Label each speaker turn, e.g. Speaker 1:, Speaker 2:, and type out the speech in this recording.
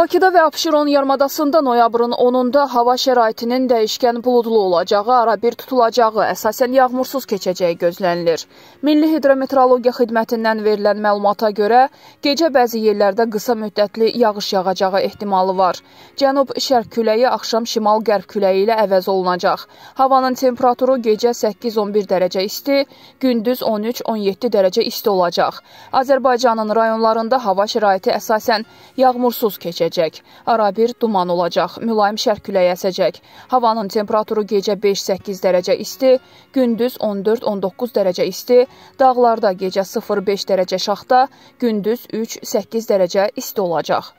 Speaker 1: Bakıda və Abşeron yarımadasında noyabrın 10-da hava şəraitinin dəyişkən buludlu olacağı, arabir tutulacağı, əsasən yağmursuz keçəcəyi gözlənilir. Milli Hidrometrologiya Xidmətindən verilən məlumata görə, gecə bəzi yerlərdə qısa müddətli yağış yağacağı ehtimalı var. Cənub-şərq küləyi axşam şimal-qərb küləyi ilə əvəz olunacaq. Havanın temperaturu gecə 8-11 dərəcə isti, gündüz 13-17 dərəcə isti olacaq. Azərbaycanın rayonlarında hava şəraiti əsasən yağmursuz keçəcək enləyəcək. Arabir duman olacaq, mülayim şərq küləyi əsəcək. Havanın temperaturu gecə 5-8 dərəcə isti, gündüz 14-19 dərəcə isti, dağlarda gecə 0-5 dərəcə şaxta, gündüz 3-8 dərəcə isti olacaq.